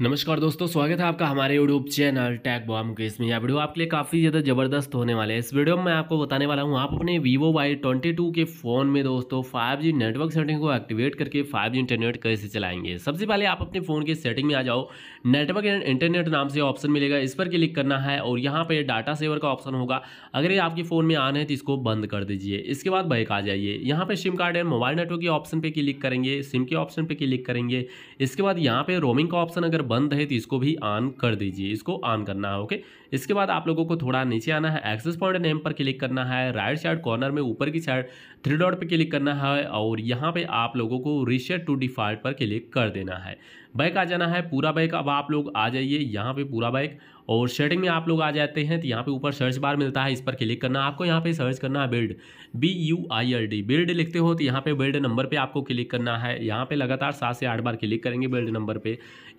नमस्कार दोस्तों स्वागत है आपका हमारे यूट्यूब चैनल टैग बॉम के इसमें यह वीडियो आपके लिए काफ़ी ज़्यादा ज़बरदस्त होने वाला है इस वीडियो में मैं आपको बताने वाला हूँ आप अपने वीवो वाई ट्वेंटी टू के फ़ोन में दोस्तों 5G नेटवर्क सेटिंग को एक्टिवेट करके 5G इंटरनेट कैसे चलाएंगे सबसे पहले आप अपने फ़ोन के सेटिंग में आ जाओ नेटवर्क एंड इंटरनेट नाम से ऑप्शन मिलेगा इस पर क्लिक करना है और यहाँ पर डाटा सेवर का ऑप्शन होगा अगर ये आपके फ़ोन में आना है तो इसको बंद कर दीजिए इसके बाद बैक आ जाइए यहाँ पर sim card and mobile network के ऑप्शन पर क्लिक करेंगे सिम के ऑप्शन पर क्लिक करेंगे इसके बाद यहाँ पर रोमिंग का ऑप्शन अगर अगर बंद है तो इसको भी ऑन कर दीजिए इसको ऑन करना है ओके इसके बाद आप लोगों को थोड़ा नीचे आना है एक्सेस पॉइंट नेम पर क्लिक करना है राइट साइड कॉर्नर में ऊपर की साइड थ्री डॉट पर क्लिक करना है और यहाँ पर आप लोगों को रिसेट टू डिफॉल्ट पर क्लिक कर देना है बाइक आ जाना है पूरा बाइक अब आप लोग आ जाइए यहाँ पे पूरा बाइक और सेटिंग में आप लोग आ जाते हैं तो यहाँ पे ऊपर सर्च बार मिलता है इस पर क्लिक करना आपको यहाँ पे सर्च करना है build B U I L D build लिखते हो तो यहाँ पे बिल्ड नंबर पे आपको क्लिक करना है यहाँ पे लगातार सात से आठ बार क्लिक करेंगे बिल्ड नंबर पे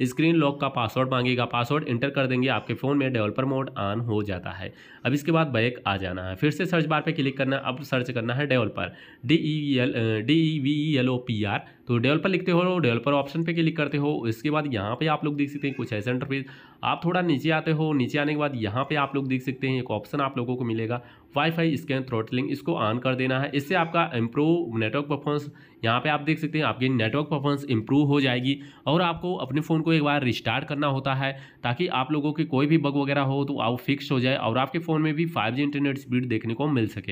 स्क्रीन लॉक का पासवर्ड मांगेगा पासवर्ड इंटर कर देंगे आपके फ़ोन में डेवलपर मोड ऑन हो जाता है अब इसके बाद बैक आ जाना है फिर से सर्च बार पर क्लिक करना अब सर्च करना है developer D E L D E V L O P R तो डेवलपर लिखते हो डेवलपर ऑप्शन पे क्लिक करते हो इसके बाद यहाँ पे आप लोग देख सकते हैं कुछ ऐसे इंटरफेस आप थोड़ा नीचे आते हो नीचे आने के बाद यहाँ पे आप लोग देख सकते हैं एक ऑप्शन आप लोगों को मिलेगा वाईफाई स्कैन थ्रोटलिंग इसको ऑन कर देना है इससे आपका इम्प्रूव नेटवर्क परफॉर्मेंस यहाँ पे आप देख सकते हैं आपकी नेटवर्क परफॉर्मेंस इंप्रूव हो जाएगी और आपको अपने फ़ोन को एक बार रिस्टार्ट करना होता है ताकि आप लोगों की कोई भी बग वगैरह हो तो आप फिक्स हो जाए और आपके फ़ोन में भी फाइव इंटरनेट स्पीड देखने को मिल सके